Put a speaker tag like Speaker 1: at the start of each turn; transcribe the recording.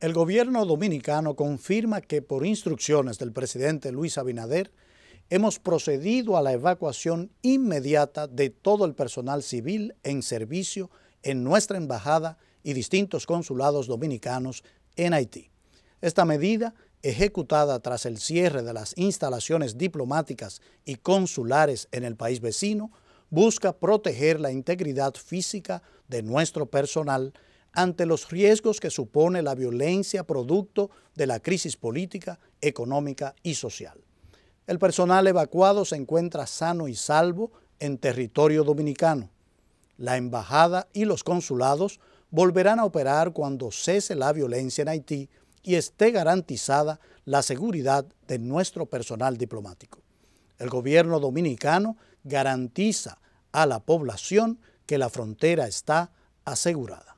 Speaker 1: El gobierno dominicano confirma que por instrucciones del presidente Luis Abinader hemos procedido a la evacuación inmediata de todo el personal civil en servicio en nuestra embajada y distintos consulados dominicanos en Haití. Esta medida, ejecutada tras el cierre de las instalaciones diplomáticas y consulares en el país vecino, busca proteger la integridad física de nuestro personal ante los riesgos que supone la violencia producto de la crisis política, económica y social. El personal evacuado se encuentra sano y salvo en territorio dominicano. La embajada y los consulados volverán a operar cuando cese la violencia en Haití y esté garantizada la seguridad de nuestro personal diplomático. El gobierno dominicano garantiza a la población que la frontera está asegurada.